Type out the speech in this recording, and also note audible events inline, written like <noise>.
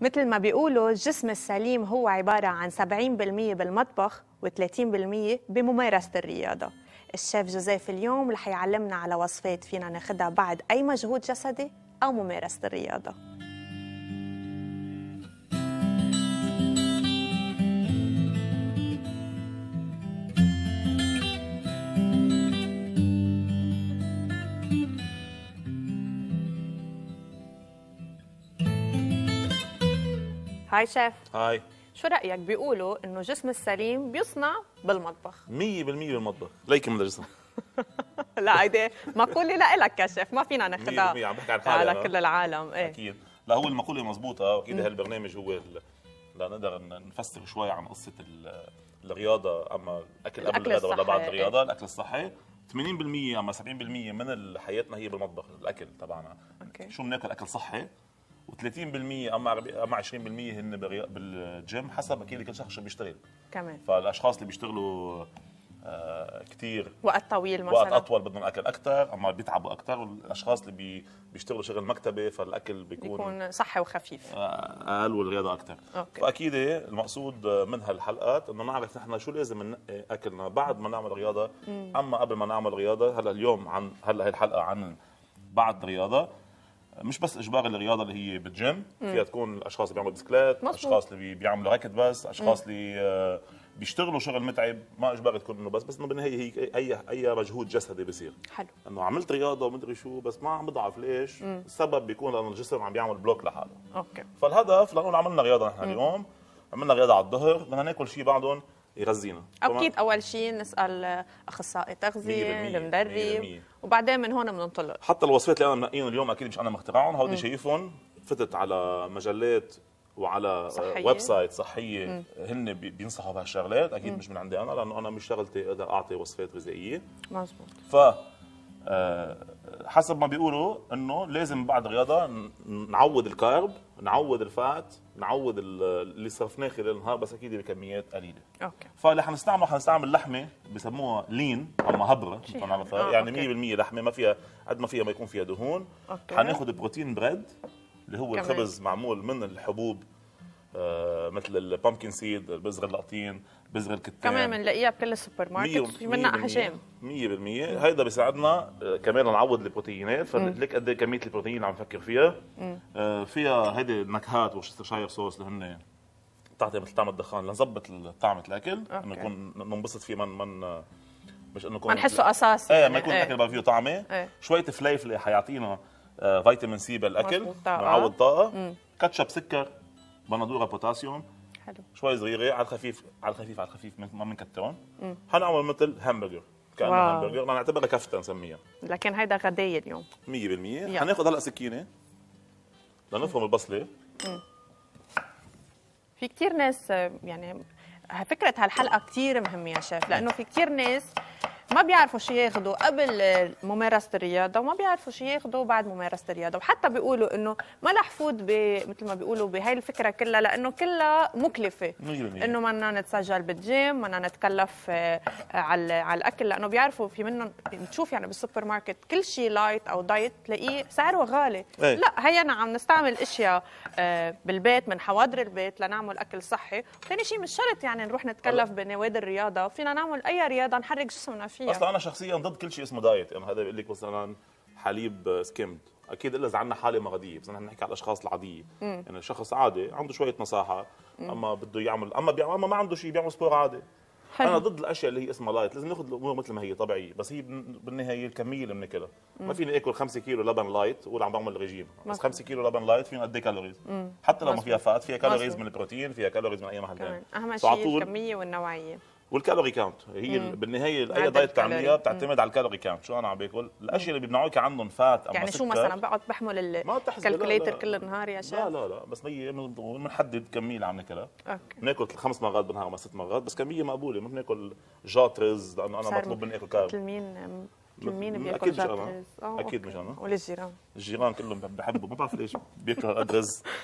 مثل ما بيقولوا الجسم السليم هو عبارة عن 70% بالمطبخ و30% بممارسة الرياضة الشيف جوزيف اليوم رح يعلمنا على وصفات فينا ناخدها بعد أي مجهود جسدي أو ممارسة الرياضة هاي شيف هاي شو رايك بيقولوا انه الجسم السليم بيصنع بالمطبخ 100% بالمطبخ ليك من الجسم <laughs> لا هيدي مقوله لك يا شيف ما فينا ناخذها عم بحكي عن حالي على كل العالم ايه اكيد لا هو المقوله مزبوطه واكيد هالبرنامج هو ال... لنقدر نفسر شوي عن قصه الرياضه اما الاكل قبل الغداء ولا بعد الرياضه إيه؟ الاكل الصحي 80% اما 70% من حياتنا هي بالمطبخ الاكل تبعنا شو بناكل اكل صحي و30% اما اما 20% هن بالجيم حسب اكيد كل شخص شو بيشتغل كمان فالاشخاص اللي بيشتغلوا آه، كثير وقت طويل مثلا وقت اطول بدهم اكل اكثر اما بيتعبوا اكثر والاشخاص اللي بيشتغلوا شغل مكتبه فالاكل بيكون بيكون صحي وخفيف آه، اقل والرياضه اكثر أوكي. فاكيد المقصود من هالحلقات انه نعرف نحن شو لازم ننقي اكلنا بعد ما نعمل رياضه اما قبل ما نعمل رياضه هلا اليوم عن هلا هي الحلقه عن بعد رياضه مش بس اجبار الرياضه اللي هي بالجيم فيها تكون الاشخاص اللي بيعملوا بسكليت اشخاص اللي بيعملوا راكت بس اشخاص اللي آه، بيشتغلوا شغل متعب ما اجبار تكون انه بس بس انه بالنهايه هي اي اي مجهود جسدي بيصير حلو انه عملت رياضه ومدري شو بس ما عم بضعف ليش؟ مم. السبب بيكون لانه الجسم عم بيعمل بلوك لحاله اوكي فالهدف لنقول عملنا رياضه نحن اليوم عملنا رياضه على الظهر بدنا ناكل شيء بعدهم يغذينا اكيد اول شيء نسال اخصائي تغذيه المدرب وبعدين من هون بننطلق حتى الوصفات اللي انا منقيهم اليوم اكيد مش انا مخترعهم هودي شايفهم فتت على مجلات وعلى آه، صحية. ويب سايت صحيه مم. هن بينصحوا بهالشغلات اكيد مم. مش من عندي انا لانه انا مش شغلتي اقدر اعطي وصفات غذائيه مزبوط ف آه، حسب ما بيقولوا انه لازم بعد الرياضه نعوض الكارب نعوض الفات نعوض اللي صرفناه خلال النهار بس اكيد بكميات قليله اوكي فاللي حنستعمله حنستعمل لحمه بسموها لين اما مهبره يعني 100% آه، يعني لحمه ما فيها قد ما فيها ما يكون فيها دهون حناخذ بروتين بريد اللي هو كمان. الخبز معمول من الحبوب آه، مثل البامكن سيد بزغ اللقطين بزغ الكتان كمان بنلاقيها بكل السوبر ماركت في منها احجام 100% هيدا بيساعدنا آه، كمان نعوض البروتينات فلك قد إيه كميه البروتين اللي عم نفكر فيها آه، فيها هيدي النكهات وشاير صوص اللي هن بتعطي مثل طعم الدخان لنظبط طعمه الاكل انه يكون ننبسط فيه من من مش انه يكون نحسه اساسي ايه ما يكون إيه. الاكل ما فيه طعمه إيه. شويه فليفله حيعطينا فيتامين سي بالاكل بنعوض طاقه كاتشب سكر بندوره بوتاسيوم حلو شوي صغيره على الخفيف على الخفيف على الخفيف ما بنكترهم حنعمل مثل همبرجر كانه همبرجر بدنا نعتبرها كفته نسميها لكن هيدا غدايه اليوم 100% حناخذ هلا سكينه لنفهم البصله في كثير ناس يعني فكره هالحلقه كثير مهمه يا شيف لانه في كثير ناس ما بيعرفوا شو ياخذوا قبل ممارسه الرياضه وما بيعرفوا شو ياخذوا بعد ممارسه الرياضه وحتى بيقولوا انه ما رح فوت مثل ما بيقولوا بهي الفكره كلها لانه كلها مكلفه انه بدنا نتسجل بالجيم بدنا نتكلف آه، على على الاكل لانه بيعرفوا في منهم بتشوف يعني بالسوبر ماركت كل شيء لايت او دايت تلاقيه سعره غالي ايه. لا هي أنا عم نستعمل اشياء آه، بالبيت من حواضر البيت لنعمل اكل صحي ثاني شيء مش شرط يعني نروح نتكلف بنوادي الرياضه فينا نعمل اي رياضه نحرك جسمنا فيها فيها اصلا انا شخصيا ضد كل شيء اسمه دايت يعني هذا بيقول لك مثلا حليب آه، سكيمد اكيد الا اذا عندنا حاله مرضيه بس نحن بنحكي على الاشخاص العاديه مم. يعني شخص عادي عنده شويه نصاحه مم. اما بده يعمل اما بيعمل اما ما عنده شيء بيعمل سبور عادي حلو. انا ضد الاشياء اللي هي اسمها لايت لازم ناخذ الامور مثل ما هي طبيعيه بس هي بالنهايه الكميه اللي بناكلها ما فيني اكل 5 كيلو لبن لايت واقول عم بعمل ريجيم بس 5 كيلو لبن لايت فيهم قد ايه كالوريز مم. حتى لو ما فيها فات فيها كالوريز من البروتين فيها كالوريز من اي محل ثاني اهم شيء الكميه والنوعيه والكالوري كاونت هي مم. بالنهايه اي دايت تعمليها بتعتمد على الكالوري كاونت شو انا عم باكل الاشياء اللي بيمنعوك عندهم فات اما يعني شو مثلا بقعد بحمل الكالكوليتر كل النهار يا شيخ لا لا لا بس هي بنحدد كميه اللي عم ناكلها بناكل خمس مرات بالنهار او ست مرات بس كميه مقبوله ما بناكل جاترز لانه انا مطلوب مني اكل كارب مين مين بياكل اكيد مش انا اكيد مش انا وللجيران الجيران كلهم بحبوا ما بعرف ليش بياكلوا ادرز <laughs>